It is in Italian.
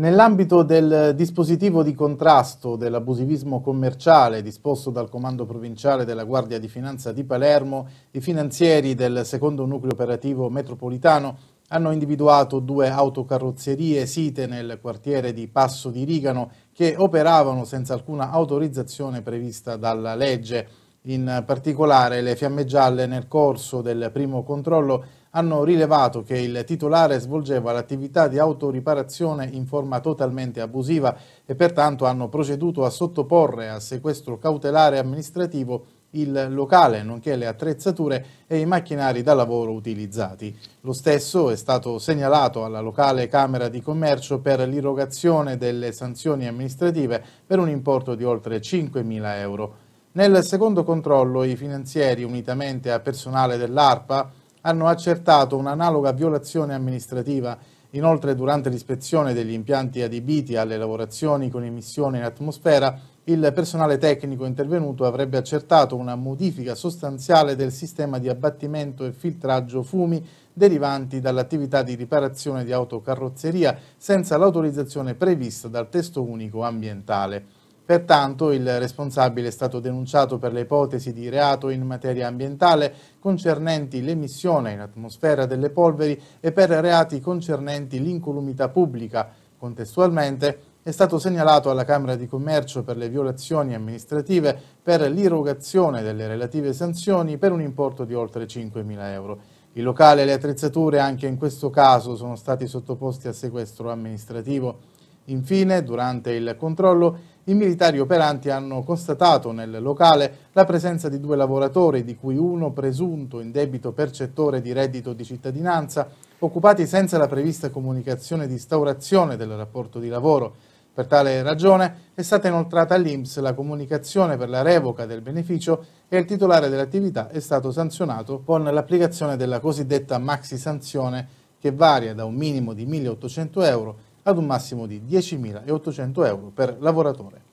Nell'ambito del dispositivo di contrasto dell'abusivismo commerciale disposto dal Comando Provinciale della Guardia di Finanza di Palermo, i finanzieri del secondo nucleo operativo metropolitano hanno individuato due autocarrozzerie site nel quartiere di Passo di Rigano che operavano senza alcuna autorizzazione prevista dalla legge. In particolare le fiamme gialle nel corso del primo controllo hanno rilevato che il titolare svolgeva l'attività di autoriparazione in forma totalmente abusiva e pertanto hanno proceduto a sottoporre a sequestro cautelare amministrativo il locale, nonché le attrezzature e i macchinari da lavoro utilizzati. Lo stesso è stato segnalato alla locale Camera di Commercio per l'irrogazione delle sanzioni amministrative per un importo di oltre 5.000 euro. Nel secondo controllo i finanzieri, unitamente a personale dell'ARPA, hanno accertato un'analoga violazione amministrativa. Inoltre, durante l'ispezione degli impianti adibiti alle lavorazioni con emissione in atmosfera, il personale tecnico intervenuto avrebbe accertato una modifica sostanziale del sistema di abbattimento e filtraggio fumi derivanti dall'attività di riparazione di autocarrozzeria senza l'autorizzazione prevista dal testo unico ambientale. Pertanto il responsabile è stato denunciato per le ipotesi di reato in materia ambientale concernenti l'emissione in atmosfera delle polveri e per reati concernenti l'incolumità pubblica. Contestualmente è stato segnalato alla Camera di Commercio per le violazioni amministrative per l'irrogazione delle relative sanzioni per un importo di oltre 5.000 euro. Il locale e le attrezzature anche in questo caso sono stati sottoposti a sequestro amministrativo. Infine, durante il controllo, i militari operanti hanno constatato nel locale la presenza di due lavoratori, di cui uno presunto in debito percettore di reddito di cittadinanza, occupati senza la prevista comunicazione di instaurazione del rapporto di lavoro. Per tale ragione è stata inoltrata all'Inps la comunicazione per la revoca del beneficio e il titolare dell'attività è stato sanzionato con l'applicazione della cosiddetta maxi sanzione che varia da un minimo di 1.800 euro ad un massimo di 10.800 euro per lavoratore.